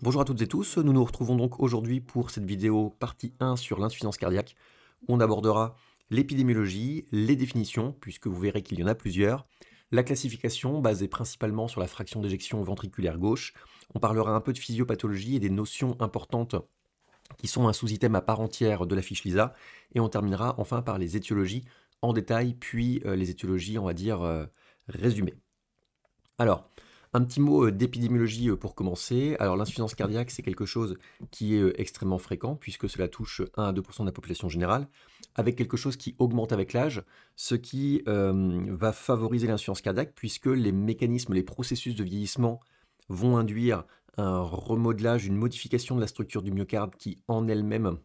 Bonjour à toutes et tous, nous nous retrouvons donc aujourd'hui pour cette vidéo partie 1 sur l'insuffisance cardiaque, on abordera l'épidémiologie, les définitions, puisque vous verrez qu'il y en a plusieurs, la classification basée principalement sur la fraction d'éjection ventriculaire gauche, on parlera un peu de physiopathologie et des notions importantes qui sont un sous-item à part entière de la fiche LISA, et on terminera enfin par les étiologies en détail, puis euh, les étiologies, on va dire, euh, résumées. Alors, un petit mot euh, d'épidémiologie euh, pour commencer. Alors l'insuffisance cardiaque, c'est quelque chose qui est euh, extrêmement fréquent puisque cela touche 1 à 2% de la population générale, avec quelque chose qui augmente avec l'âge, ce qui va favoriser l'insuffisance cardiaque puisque les mécanismes, les processus de vieillissement vont induire un remodelage, une modification de la structure du myocarde qui en elle-même,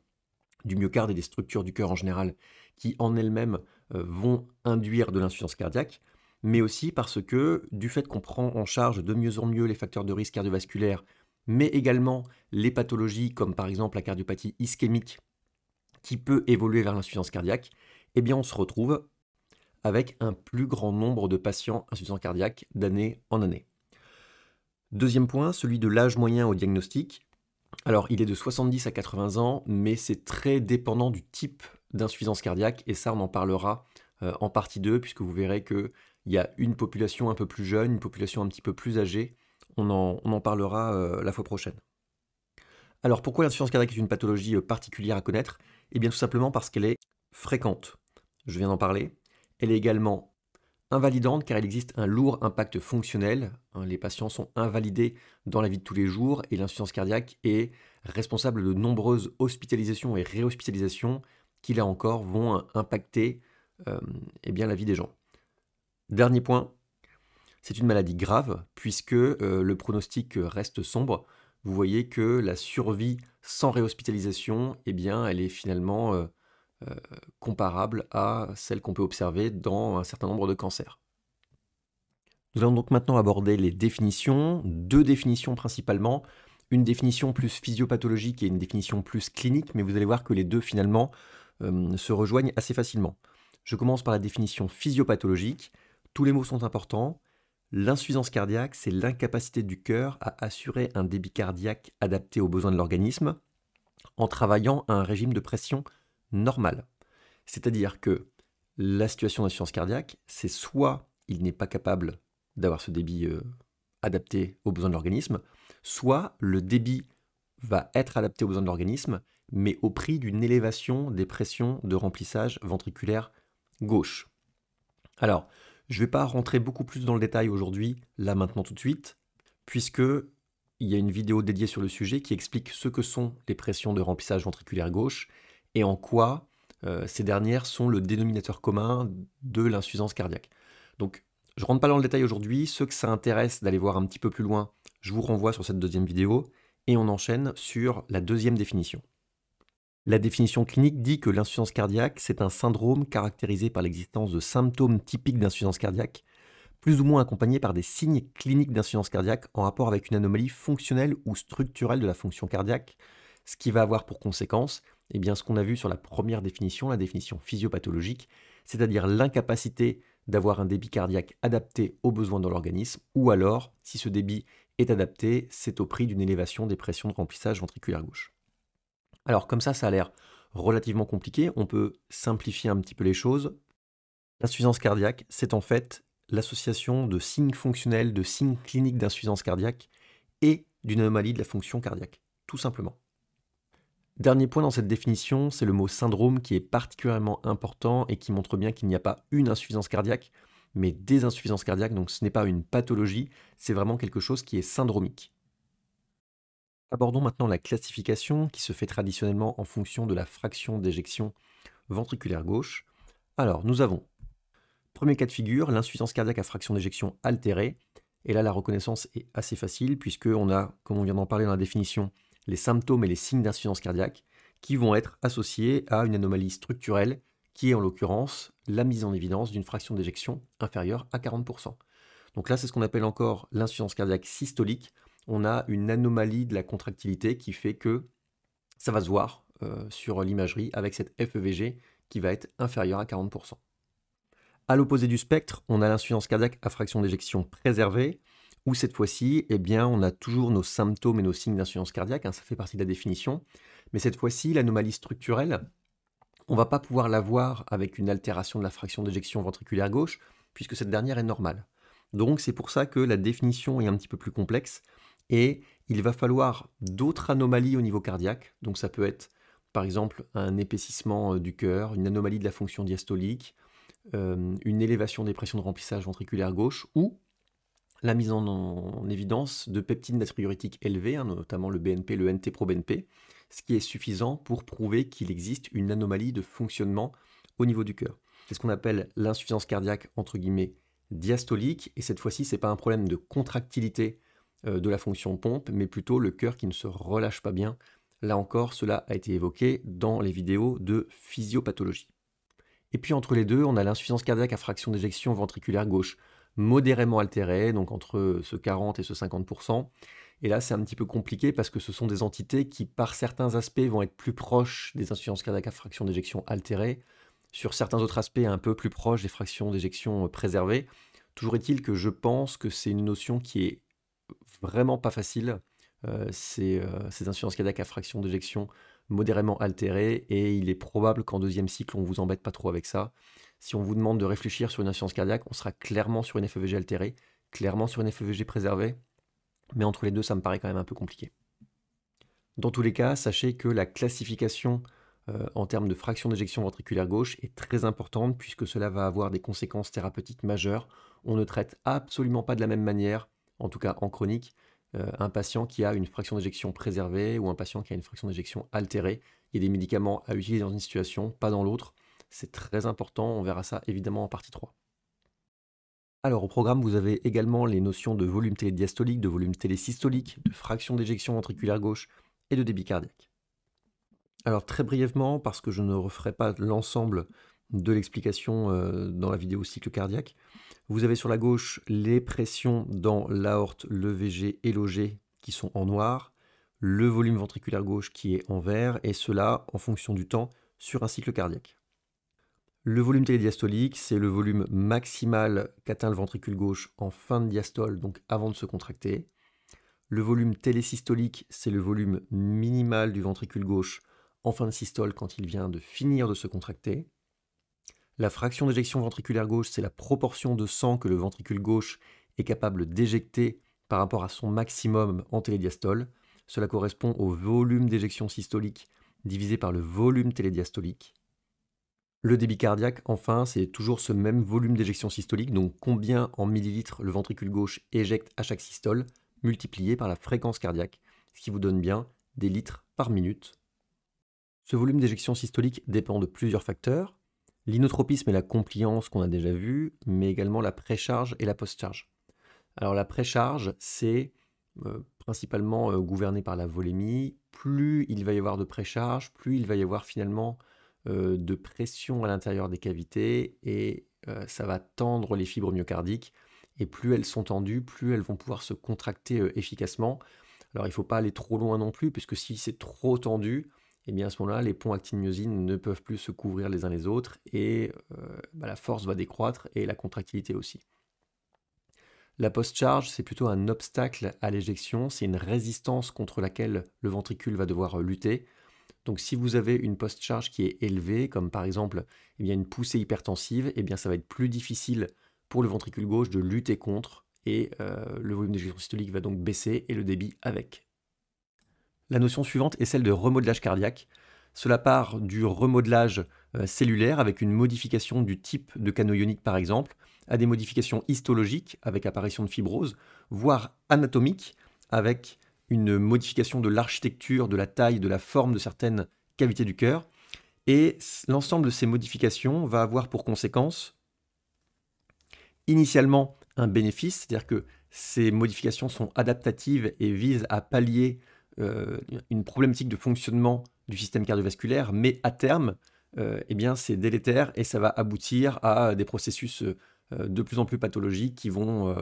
du myocarde et des structures du cœur en général, qui en elles-mêmes vont induire de l'insuffisance cardiaque mais aussi parce que du fait qu'on prend en charge de mieux en mieux les facteurs de risque cardiovasculaire, mais également les pathologies comme par exemple la cardiopathie ischémique qui peut évoluer vers l'insuffisance cardiaque, eh bien on se retrouve avec un plus grand nombre de patients insuffisants cardiaques d'année en année. Deuxième point, celui de l'âge moyen au diagnostic. Alors il est de 70 à 80 ans, mais c'est très dépendant du type d'insuffisance cardiaque, et ça on en parlera euh, en partie 2, puisque vous verrez que il y a une population un peu plus jeune, une population un petit peu plus âgée. On en, parlera euh, la fois prochaine. Alors pourquoi l'insuffisance cardiaque est une pathologie euh, particulière à connaître Eh bien tout simplement parce qu'elle est fréquente. Je viens d'en parler. Elle est également invalidante car il existe un lourd impact fonctionnel. Hein. Les patients sont invalidés dans la vie de tous les jours et l'insuffisance cardiaque est responsable de nombreuses hospitalisations et réhospitalisations qui là encore vont impacter euh, eh bien, la vie des gens. Dernier point, c'est une maladie grave puisque euh, le pronostic reste sombre. Vous voyez que la survie sans réhospitalisation, eh bien, elle est finalement euh, euh, comparable à celle qu'on peut observer dans un certain nombre de cancers. Nous allons donc maintenant aborder les définitions, deux définitions principalement, une définition plus physiopathologique et une définition plus clinique, mais vous allez voir que les deux finalement se rejoignent assez facilement. Je commence par la définition physiopathologique. Tous les mots sont importants. L'insuffisance cardiaque, c'est l'incapacité du cœur à assurer un débit cardiaque adapté aux besoins de l'organisme en travaillant à un régime de pression normal. C'est-à-dire que la situation d'insuffisance cardiaque, c'est soit il n'est pas capable d'avoir ce débit euh, adapté aux besoins de l'organisme, soit le débit va être adapté aux besoins de l'organisme, mais au prix d'une élévation des pressions de remplissage ventriculaire gauche. Alors, je ne vais pas rentrer beaucoup plus dans le détail aujourd'hui, là maintenant tout de suite, puisque il y a une vidéo dédiée sur le sujet qui explique ce que sont les pressions de remplissage ventriculaire gauche et en quoi euh, ces dernières sont le dénominateur commun de l'insuffisance cardiaque. Donc je ne rentre pas dans le détail aujourd'hui, ceux que ça intéresse d'aller voir un petit peu plus loin, je vous renvoie sur cette deuxième vidéo et on enchaîne sur la deuxième définition. La définition clinique dit que l'insuffisance cardiaque, c'est un syndrome caractérisé par l'existence de symptômes typiques d'insuffisance cardiaque, plus ou moins accompagnés par des signes cliniques d'insuffisance cardiaque en rapport avec une anomalie fonctionnelle ou structurelle de la fonction cardiaque, ce qui va avoir pour conséquence eh bien, ce qu'on a vu sur la première définition, la définition physiopathologique, c'est-à-dire l'incapacité d'avoir un débit cardiaque adapté aux besoins de l'organisme, ou alors, si ce débit est adapté, c'est au prix d'une élévation des pressions de remplissage ventriculaire gauche. Alors comme ça, ça a l'air relativement compliqué. On peut simplifier un petit peu les choses. L'insuffisance cardiaque, c'est en fait l'association de signes fonctionnels, de signes cliniques d'insuffisance cardiaque et d'une anomalie de la fonction cardiaque, tout simplement. Dernier point dans cette définition, c'est le mot syndrome qui est particulièrement important et qui montre bien qu'il n'y a pas une insuffisance cardiaque, mais des insuffisances cardiaques, donc ce n'est pas une pathologie, c'est vraiment quelque chose qui est syndromique. Abordons maintenant la classification qui se fait traditionnellement en fonction de la fraction d'éjection ventriculaire gauche. Alors, nous avons, premier cas de figure, l'insuffisance cardiaque à fraction d'éjection altérée. Et là, la reconnaissance est assez facile puisqu'on a, comme on vient d'en parler dans la définition, les symptômes et les signes d'insuffisance cardiaque qui vont être associés à une anomalie structurelle qui est en l'occurrence la mise en évidence d'une fraction d'éjection inférieure à 40%. Donc là, c'est ce qu'on appelle encore l'insuffisance cardiaque systolique on a une anomalie de la contractilité qui fait que ça va se voir euh, sur l'imagerie avec cette FEVG qui va être inférieure à 40%. À l'opposé du spectre, on a l'insuffisance cardiaque à fraction d'éjection préservée, où cette fois-ci, eh bien, on a toujours nos symptômes et nos signes d'insuffisance cardiaque, hein, ça fait partie de la définition, mais cette fois-ci, l'anomalie structurelle, on ne va pas pouvoir la voir avec une altération de la fraction d'éjection ventriculaire gauche, puisque cette dernière est normale. Donc c'est pour ça que la définition est un petit peu plus complexe, et il va falloir d'autres anomalies au niveau cardiaque. Donc ça peut être par exemple un épaississement euh, du cœur, une anomalie de la fonction diastolique, euh, une élévation des pressions de remplissage ventriculaire gauche ou la mise en, évidence de peptides natriurétiques élevés, hein, notamment le BNP, le NT-proBNP, ce qui est suffisant pour prouver qu'il existe une anomalie de fonctionnement au niveau du cœur. C'est ce qu'on appelle l'insuffisance cardiaque entre guillemets diastolique et cette fois-ci n'est pas un problème de contractilité euh, de la fonction pompe, mais plutôt le cœur qui ne se relâche pas bien. Là encore, cela a été évoqué dans les vidéos de physiopathologie. Et puis entre les deux, on a l'insuffisance cardiaque à fraction d'éjection ventriculaire gauche, modérément altérée, donc entre ce 40 et ce 50%. Et là, c'est un petit peu compliqué parce que ce sont des entités qui, par certains aspects, vont être plus proches des insuffisances cardiaques à fraction d'éjection altérée, sur certains autres aspects un peu plus proches des fractions d'éjection préservées. Toujours est-il que je pense que c'est une notion qui est vraiment pas facile. Euh, c'est euh, ces cardiaques à fraction d'éjection modérément altérée et il est probable qu'en deuxième cycle, on vous embête pas trop avec ça. Si on vous demande de réfléchir sur une insuffisance cardiaque, on sera clairement sur une FEVG altérée, clairement sur une FEVG préservée, mais entre les deux, ça me paraît quand même un peu compliqué. Dans tous les cas, sachez que la classification euh, en termes de fraction d'éjection ventriculaire gauche est très importante puisque cela va avoir des conséquences thérapeutiques majeures. On ne traite absolument pas de la même manière en tout cas en chronique, euh, un patient qui a une fraction d'éjection préservée ou un patient qui a une fraction d'éjection altérée. Il y a des médicaments à utiliser dans une situation, pas dans l'autre. C'est très important, on verra ça évidemment en partie 3. Alors au programme, vous avez également les notions de volume télédiastolique, de volume télésystolique, de fraction d'éjection ventriculaire gauche et de débit cardiaque. Alors très brièvement, parce que je ne referai pas l'ensemble de l'explication euh, dans la vidéo cycle cardiaque, vous avez sur la gauche les pressions dans l'aorte, le VG et l'OG qui sont en noir, le volume ventriculaire gauche qui est en vert, et cela en fonction du temps sur un cycle cardiaque. Le volume télédiastolique, c'est le volume maximal qu'atteint le ventricule gauche en fin de diastole, donc avant de se contracter. Le volume télésystolique, c'est le volume minimal du ventricule gauche en fin de systole quand il vient de finir de se contracter. La fraction d'éjection ventriculaire gauche, c'est la proportion de sang que le ventricule gauche est capable d'éjecter par rapport à son maximum en télédiastole. Cela correspond au volume d'éjection systolique divisé par le volume télédiastolique. Le débit cardiaque, enfin, c'est toujours ce même volume d'éjection systolique, donc combien en millilitres le ventricule gauche éjecte à chaque systole, multiplié par la fréquence cardiaque, ce qui vous donne bien des litres par minute. Ce volume d'éjection systolique dépend de plusieurs facteurs, l'inotropisme et la compliance qu'on a déjà vu, mais également la précharge et la postcharge. Alors la précharge, c'est euh, principalement euh, gouverné par la volémie. Plus il va y avoir de précharge, plus il va y avoir finalement euh, de pression à l'intérieur des cavités et ça va tendre les fibres myocardiques. Et plus elles sont tendues, plus elles vont pouvoir se contracter efficacement. Alors il ne faut pas aller trop loin non plus, puisque si c'est trop tendu, et eh bien à ce moment-là, les ponts actine ne peuvent plus se couvrir les uns les autres et euh, bah, la force va décroître et la contractilité aussi. La post-charge, c'est plutôt un obstacle à l'éjection, c'est une résistance contre laquelle le ventricule va devoir euh, lutter. Donc si vous avez une post-charge qui est élevée, comme par exemple eh bien, une poussée hypertensive, eh bien, ça va être plus difficile pour le ventricule gauche de lutter contre et euh, le volume d'éjection systolique va donc baisser et le débit avec. La notion suivante est celle de remodelage cardiaque. Cela part du remodelage euh, cellulaire avec une modification du type de canaux ioniques par exemple, à des modifications histologiques avec apparition de fibrose, voire anatomiques avec une modification de l'architecture, de la taille, de la forme de certaines cavités du cœur. Et l'ensemble de ces modifications va avoir pour conséquence initialement un bénéfice, c'est-à-dire que ces modifications sont adaptatives et visent à pallier euh, une problématique de fonctionnement du système cardiovasculaire, mais à terme, euh, eh bien, c'est délétère et ça va aboutir à des processus euh, de plus en plus pathologiques qui vont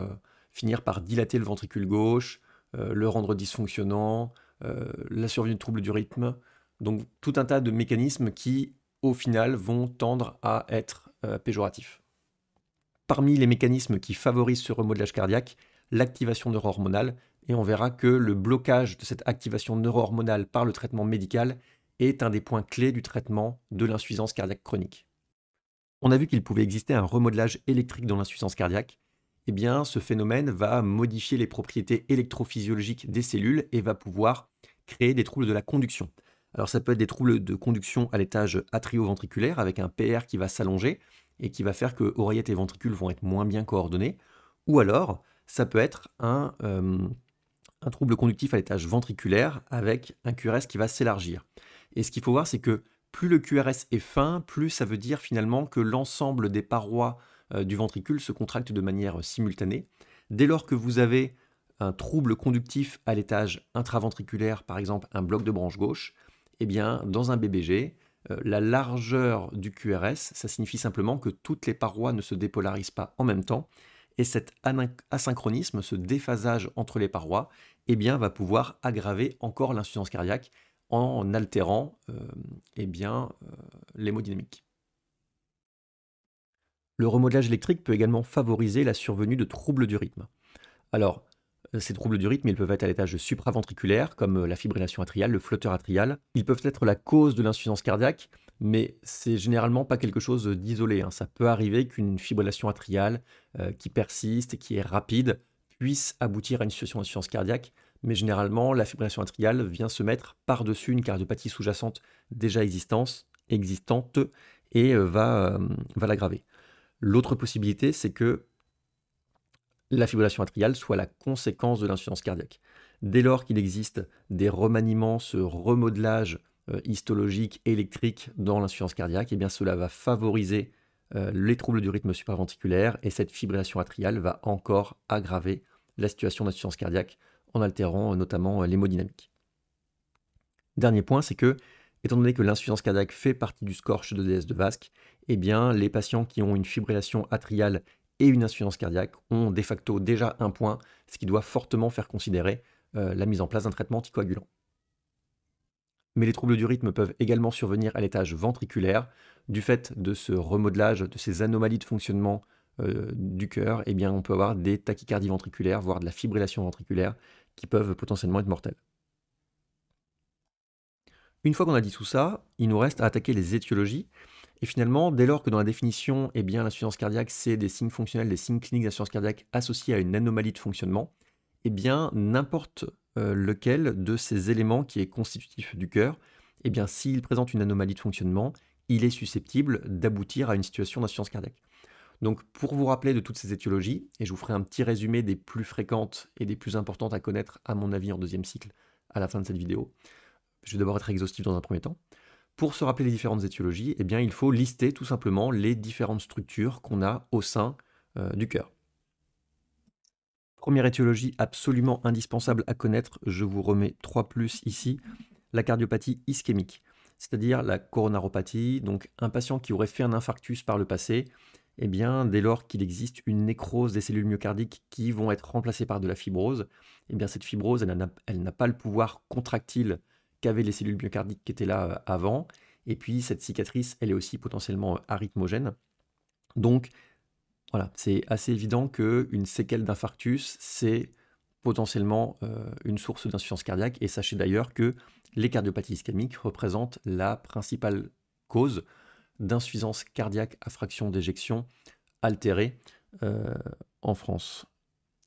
finir par dilater le ventricule gauche, le rendre dysfonctionnant, la survie de troubles du rythme. Donc tout un tas de mécanismes qui, au final, vont tendre à être péjoratifs. Parmi les mécanismes qui favorisent ce remodelage cardiaque, l'activation neurohormonale, et on verra que le blocage de cette activation neurohormonale par le traitement médical est un des points clés du traitement de l'insuffisance cardiaque chronique. On a vu qu'il pouvait exister un remodelage électrique dans l'insuffisance cardiaque. Eh bien, ce phénomène va modifier les propriétés électrophysiologiques des cellules et va pouvoir créer des troubles de la conduction. Alors ça peut être des troubles de conduction à l'étage atrioventriculaire avec un PR qui va s'allonger et qui va faire que oreillettes et ventricules vont être moins bien coordonnées. ou alors ça peut être un, euh, un trouble conductif à l'étage ventriculaire avec un QRS qui va s'élargir. Et ce qu'il faut voir, c'est que plus le QRS est fin, plus ça veut dire finalement que l'ensemble des parois euh, du ventricule se contracte de manière euh, simultanée. Dès lors que vous avez un trouble conductif à l'étage intraventriculaire, par exemple un bloc de branche gauche, eh bien, dans un BBG, euh, la largeur du QRS, ça signifie simplement que toutes les parois ne se dépolarisent pas en même temps et cet asynchronisme, ce déphasage entre les parois, eh bien, va pouvoir aggraver encore l'insuffisance cardiaque en altérant euh, eh bien, euh, l'hémodynamique. Le remodelage électrique peut également favoriser la survenue de troubles du rythme. Alors, euh, ces troubles du rythme, ils peuvent être à l'étage supraventriculaire, comme la fibrillation atriale, le flotteur atrial. Ils peuvent être la cause de l'insuffisance cardiaque, mais c'est généralement pas quelque chose d'isolé. Hein. Ça peut arriver qu'une fibrillation atriale euh, qui persiste et qui est rapide puisse aboutir à une situation d'insuffisance cardiaque, mais généralement la fibrillation atriale vient se mettre par-dessus une cardiopathie sous-jacente déjà existante, existante et euh, va, euh, va l'aggraver. L'autre possibilité, c'est que la fibrillation atriale soit la conséquence de l'insuffisance cardiaque. Dès lors qu'il existe des remaniements, ce remodelage euh, histologique électrique dans l'insuffisance cardiaque, et eh bien cela va favoriser euh, les troubles du rythme supraventriculaire et cette fibrillation atriale va encore aggraver la situation d'insuffisance cardiaque en altérant euh, notamment l'hémodynamique. Dernier point, c'est que, étant donné que l'insuffisance cardiaque fait partie du scorche de ds de Vasque, eh bien, les patients qui ont une fibrillation atriale et une insuffisance cardiaque ont de facto déjà un point, ce qui doit fortement faire considérer la mise en place d'un traitement anticoagulant mais les troubles du rythme peuvent également survenir à l'étage ventriculaire. Du fait de ce remodelage, de ces anomalies de fonctionnement euh, du cœur, eh bien, on peut avoir des tachycardies ventriculaires, voire de la fibrillation ventriculaire, qui peuvent potentiellement être mortelles. Une fois qu'on a dit tout ça, il nous reste à attaquer les étiologies. Et finalement, dès lors que dans la définition, eh bien, l'insuffisance cardiaque, c'est des signes fonctionnels, des signes cliniques d'insuffisance cardiaque associés à une anomalie de fonctionnement, eh bien, n'importe euh, lequel de ces éléments qui est constitutif du cœur, eh bien, s'il présente une anomalie de fonctionnement, il est susceptible d'aboutir à une situation d'insuffisance cardiaque. Donc, pour vous rappeler de toutes ces étiologies, et je vous ferai un petit résumé des plus fréquentes et des plus importantes à connaître, à mon avis, en deuxième cycle, à la fin de cette vidéo, je vais d'abord être exhaustif dans un premier temps. Pour se rappeler les différentes étiologies, eh bien, il faut lister tout simplement les différentes structures qu'on a au sein euh, du cœur. Première étiologie absolument indispensable à connaître, je vous remets 3 plus ici, la cardiopathie ischémique, c'est-à-dire la coronaropathie, donc un patient qui aurait fait un infarctus par le passé, et eh bien, dès lors qu'il existe une nécrose des cellules myocardiques qui vont être remplacées par de la fibrose, eh bien, cette fibrose, elle n'a pas le pouvoir contractile qu'avaient les cellules myocardiques qui étaient là euh, avant. Et puis, cette cicatrice, elle est aussi potentiellement euh, arythmogène. Donc, voilà, c'est assez évident qu'une séquelle d'infarctus, c'est potentiellement euh, une source d'insuffisance cardiaque. Et sachez d'ailleurs que les cardiopathies ischémiques représentent la principale cause d'insuffisance cardiaque à fraction d'éjection altérée euh, en France.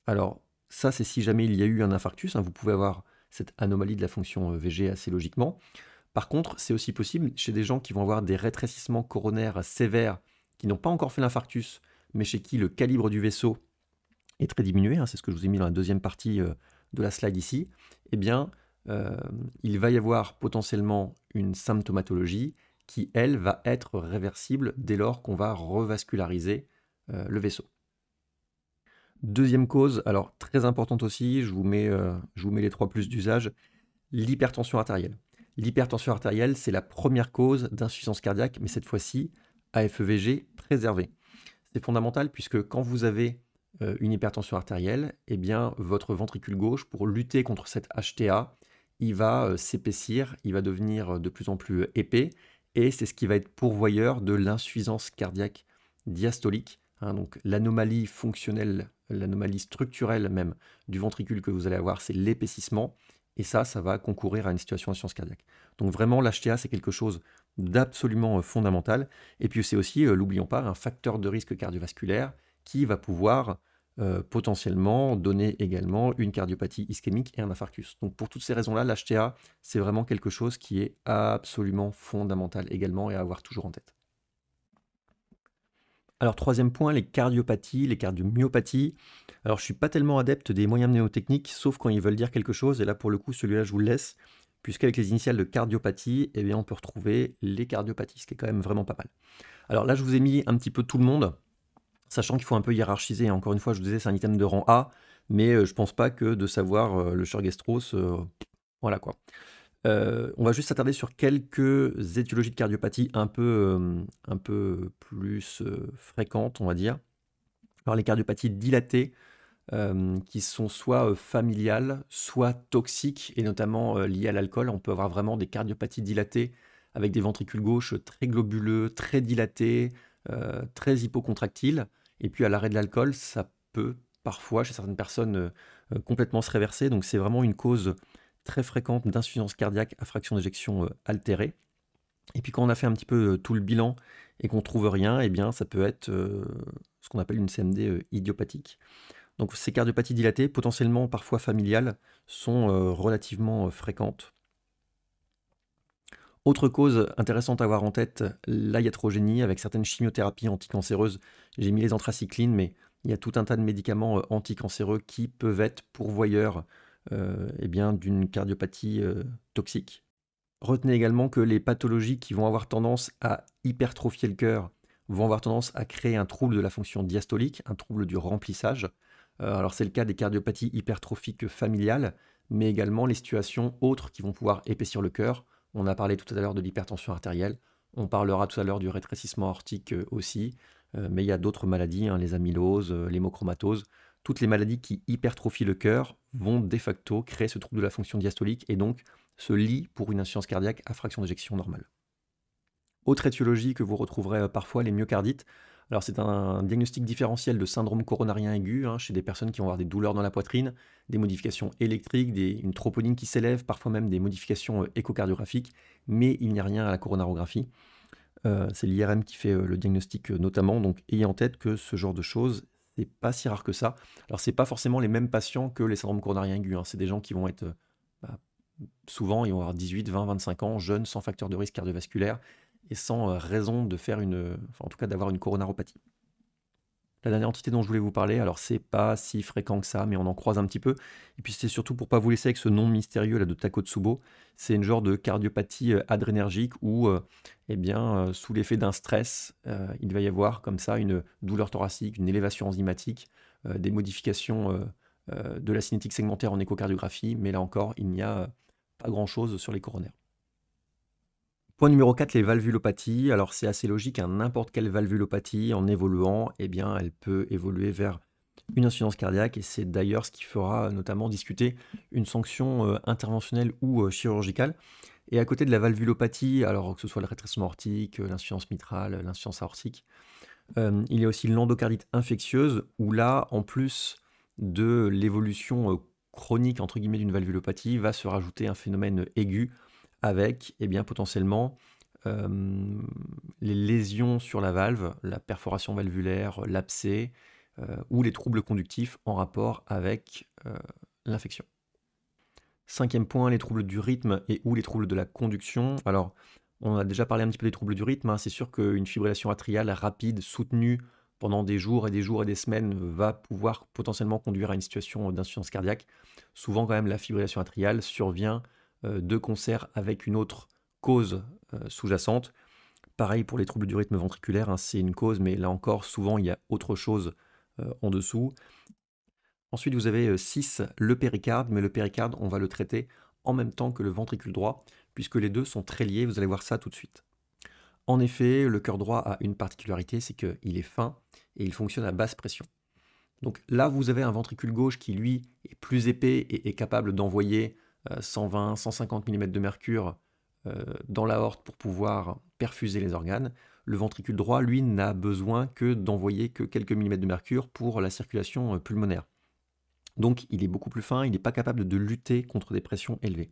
Alors, ça, c'est si jamais il y a eu un infarctus. Hein, vous pouvez avoir cette anomalie de la fonction euh, VG assez logiquement. Par contre, c'est aussi possible chez des gens qui vont avoir des rétrécissements coronaires sévères, qui n'ont pas encore fait l'infarctus, mais chez qui le calibre du vaisseau est très diminué, hein, c'est ce que je vous ai mis dans la deuxième partie euh, de la slide ici, eh bien, euh, il va y avoir potentiellement une symptomatologie qui, elle, va être réversible dès lors qu'on va revasculariser euh, le vaisseau. Deuxième cause, alors très importante aussi, je vous mets, je vous mets les trois plus d'usage, l'hypertension artérielle. L'hypertension artérielle, c'est la première cause d'insuffisance cardiaque, mais cette fois-ci à FEVG préservé. C'est fondamental puisque quand vous avez euh, une hypertension artérielle, eh bien, votre ventricule gauche, pour lutter contre cette HTA, il va euh, s'épaissir, il va devenir euh, de plus en plus épais, et c'est ce qui va être pourvoyeur de l'insuffisance cardiaque diastolique, hein. donc l'anomalie fonctionnelle, l'anomalie structurelle même du ventricule que vous allez avoir, c'est l'épaississement, et ça, ça va concourir à une situation d'insuffisance cardiaque. Donc vraiment, l'HTA, c'est quelque chose d'absolument euh, fondamental. Et puis c'est aussi, euh, l'oublions pas, un facteur de risque cardiovasculaire qui va pouvoir euh, potentiellement donner également une cardiopathie ischémique et un infarctus. Donc pour toutes ces raisons-là, l'HTA, c'est vraiment quelque chose qui est absolument fondamental également et à avoir toujours en tête. Alors troisième point, les cardiopathies, les cardiomyopathies. Alors je suis pas tellement adepte des moyens mnémotechniques, sauf quand ils veulent dire quelque chose, et là pour le coup celui-là je vous le laisse puisqu'avec les initiales de cardiopathie, eh bien, on peut retrouver les cardiopathies, ce qui est quand même vraiment pas mal. Alors là, je vous ai mis un petit peu tout le monde, sachant qu'il faut un peu hiérarchiser. Encore une fois, je vous disais, c'est un item de rang A, mais euh, je pense pas que de savoir euh, le Shergestros, euh, voilà quoi. on va juste s'attarder sur quelques étiologies de cardiopathie un peu, un peu plus fréquentes, on va dire. Alors les cardiopathies dilatées, euh, qui sont soit euh, familiales, soit toxiques, et notamment euh, liées à l'alcool. On peut avoir vraiment des cardiopathies dilatées avec des ventricules gauches très globuleux, très dilatés, très hypocontractiles. Et puis à l'arrêt de l'alcool, ça peut parfois, chez certaines personnes, complètement se réverser. Donc c'est vraiment une cause très fréquente d'insuffisance cardiaque à fraction d'éjection altérée. Et puis quand on a fait un petit peu tout le bilan et qu'on trouve rien, eh bien ça peut être ce qu'on appelle une CMD idiopathique. Donc ces cardiopathies dilatées, potentiellement parfois familiales, sont euh, relativement euh, fréquentes. Autre cause intéressante à avoir en tête, l'iatrogénie avec certaines chimiothérapies anticancéreuses. J'ai mis les anthracyclines, mais il y a tout un tas de médicaments euh, anticancéreux qui peuvent être pourvoyeurs eh d'une cardiopathie toxique. Retenez également que les pathologies qui vont avoir tendance à hypertrophier le cœur vont avoir tendance à créer un trouble de la fonction diastolique, un trouble du remplissage, euh, alors c'est le cas des cardiopathies hypertrophiques familiales, mais également les situations autres qui vont pouvoir épaissir le cœur. On a parlé tout à l'heure de l'hypertension artérielle, on parlera tout à l'heure du rétrécissement aortique euh, aussi, euh, mais il y a d'autres maladies, hein, les amyloses, l'hémochromatose. Toutes les maladies qui hypertrophient le cœur vont de facto créer ce trouble de la fonction diastolique et donc se lit pour une insuffisance cardiaque à fraction d'éjection normale. Autre étiologie que vous retrouverez parfois, les myocardites. Alors c'est un diagnostic différentiel de syndrome coronarien aigu hein, chez des personnes qui vont avoir des douleurs dans la poitrine, des modifications électriques, une troponine qui s'élève, parfois même des modifications euh, échocardiographiques, mais il n'y a rien à la coronarographie. Euh, c'est l'IRM qui fait euh, le diagnostic notamment, donc ayez en tête que ce genre de choses, c'est pas si rare que ça. Alors c'est pas forcément les mêmes patients que les syndromes coronariens aigus, hein. c'est des gens qui vont être bah, souvent, ils vont avoir 18, 20, 25 ans, jeunes, sans facteur de risque cardiovasculaire, et sans euh, raison de faire une, en tout cas d'avoir une coronaropathie. La dernière entité dont je voulais vous parler, alors c'est pas si fréquent que ça, mais on en croise un petit peu. Et puis c'est surtout pour pas vous laisser avec ce nom mystérieux là de Takotsubo. C'est une genre de cardiopathie euh, adrénergique où, euh, eh bien, sous l'effet d'un stress, il va y avoir comme ça une douleur thoracique, une élévation enzymatique, des modifications de la cinétique segmentaire en échocardiographie. Mais là encore, il n'y a pas grand chose sur les coronaires. Point numéro 4, les valvulopathies. Alors c'est assez logique, hein, n'importe quelle valvulopathie, en évoluant, eh bien, elle peut évoluer vers une insuffisance cardiaque et c'est d'ailleurs ce qui fera euh, notamment discuter une sanction euh, interventionnelle ou euh, chirurgicale. Et à côté de la valvulopathie, alors que ce soit le rétrécissement aortique, l'insuffisance mitrale, l'insuffisance aortique, il y a aussi l'endocardite infectieuse où là, en plus de l'évolution chronique entre guillemets d'une valvulopathie, va se rajouter un phénomène aigu avec eh bien, potentiellement euh, les lésions sur la valve, la perforation valvulaire, l'abcès euh, ou les troubles conductifs en rapport avec euh, l'infection. Cinquième point, les troubles du rythme et ou les troubles de la conduction. Alors, on a déjà parlé un petit peu des troubles du rythme. Hein. C'est sûr qu'une fibrillation atriale rapide, soutenue pendant des jours et des jours et des semaines va pouvoir potentiellement conduire à une situation d'insuffisance cardiaque. Souvent, quand même, la fibrillation atriale survient euh, de concert avec une autre cause euh, sous-jacente. Pareil pour les troubles du rythme ventriculaire, hein, c'est une cause, mais là encore, souvent, il y a autre chose euh, en dessous. Ensuite, vous avez 6, le péricarde, mais le péricarde, on va le traiter en même temps que le ventricule droit, puisque les deux sont très liés, vous allez voir ça tout de suite. En effet, le cœur droit a une particularité, c'est qu'il est fin et il fonctionne à basse pression. Donc là, vous avez un ventricule gauche qui, lui, est plus épais et est capable d'envoyer 120, 150 mm de mercure euh, dans l'aorte pour pouvoir perfuser les organes. Le ventricule droit, lui, n'a besoin que d'envoyer que quelques millimètres de mercure pour la circulation euh, pulmonaire. Donc il est beaucoup plus fin, il n'est pas capable de lutter contre des pressions élevées.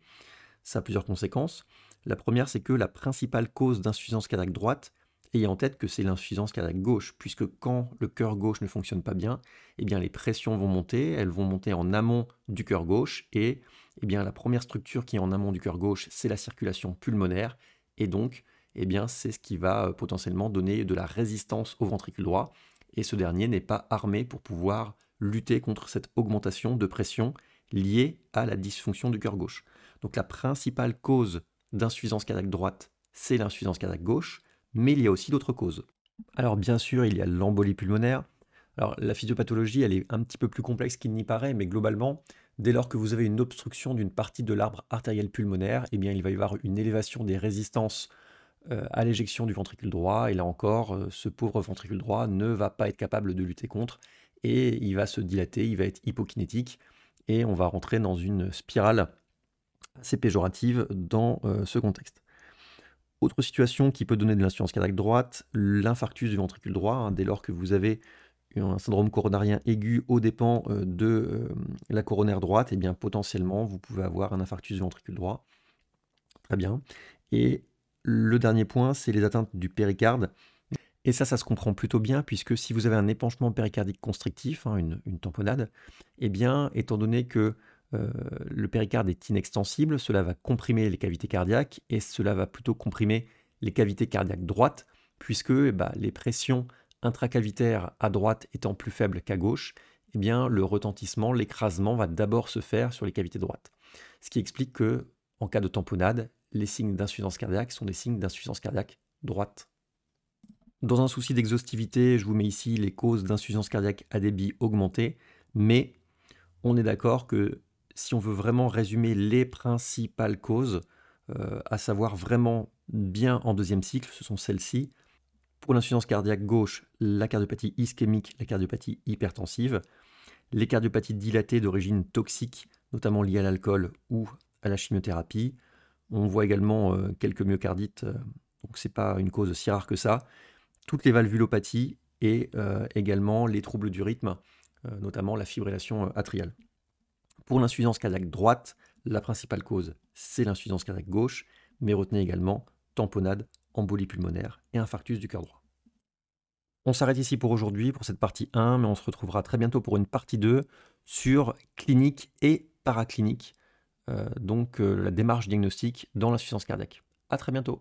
Ça a plusieurs conséquences. La première, c'est que la principale cause d'insuffisance cardiaque droite, Ayez en tête que c'est l'insuffisance cardiaque gauche, puisque quand le cœur gauche ne fonctionne pas bien, eh bien les pressions vont monter, elles vont monter en amont du cœur gauche, et eh bien la première structure qui est en amont du cœur gauche, c'est la circulation pulmonaire, et donc eh bien c'est ce qui va euh, potentiellement donner de la résistance au ventricule droit, et ce dernier n'est pas armé pour pouvoir lutter contre cette augmentation de pression liée à la dysfonction du cœur gauche. Donc la principale cause d'insuffisance cardiaque droite, c'est l'insuffisance cardiaque gauche, mais il y a aussi d'autres causes. Alors bien sûr, il y a l'embolie pulmonaire. Alors la physiopathologie, elle est un petit peu plus complexe qu'il n'y paraît, mais globalement, dès lors que vous avez une obstruction d'une partie de l'arbre artériel pulmonaire, eh bien il va y avoir une élévation des résistances euh, à l'éjection du ventricule droit, et là encore, euh, ce pauvre ventricule droit ne va pas être capable de lutter contre, et il va se dilater, il va être hypokinétique, et on va rentrer dans une spirale assez péjorative dans euh, ce contexte. Autre situation qui peut donner de l'insuffisance cardiaque droite, l'infarctus du ventricule droit, hein, dès lors que vous avez un syndrome coronarien aigu au dépens euh, de euh, la coronaire droite, eh bien potentiellement vous pouvez avoir un infarctus du ventricule droit. Très bien. Et le dernier point, c'est les atteintes du péricarde. Et ça, ça se comprend plutôt bien, puisque si vous avez un épanchement péricardique constrictif, hein, une, tamponade, tamponnade, eh bien, étant donné que euh, le péricarde est inextensible, cela va comprimer les cavités cardiaques et cela va plutôt comprimer les cavités cardiaques droites, puisque eh ben, les pressions intracavitaires à droite étant plus faibles qu'à gauche, eh bien, le retentissement, l'écrasement va d'abord se faire sur les cavités droites. Ce qui explique que, en cas de tamponnade, les signes d'insuffisance cardiaque sont des signes d'insuffisance cardiaque droite. Dans un souci d'exhaustivité, je vous mets ici les causes d'insuffisance cardiaque à débit augmenté, mais on est d'accord que si on veut vraiment résumer les principales causes, euh, à savoir vraiment bien en deuxième cycle, ce sont celles-ci. Pour l'insuffisance cardiaque gauche, la cardiopathie ischémique, la cardiopathie hypertensive, les cardiopathies dilatées d'origine toxique, notamment liées à l'alcool ou à la chimiothérapie. On voit également euh, quelques myocardites, euh, donc donc n'est pas une cause si rare que ça. Toutes les valvulopathies et également les troubles du rythme, notamment la fibrillation atriale. Pour l'insuffisance cardiaque droite, la principale cause, c'est l'insuffisance cardiaque gauche, mais retenez également tamponade, embolie pulmonaire et infarctus du cœur droit. On s'arrête ici pour aujourd'hui, pour cette partie 1, mais on se retrouvera très bientôt pour une partie 2 sur clinique et paraclinique, euh, donc euh, la démarche diagnostique dans l'insuffisance cardiaque. A très bientôt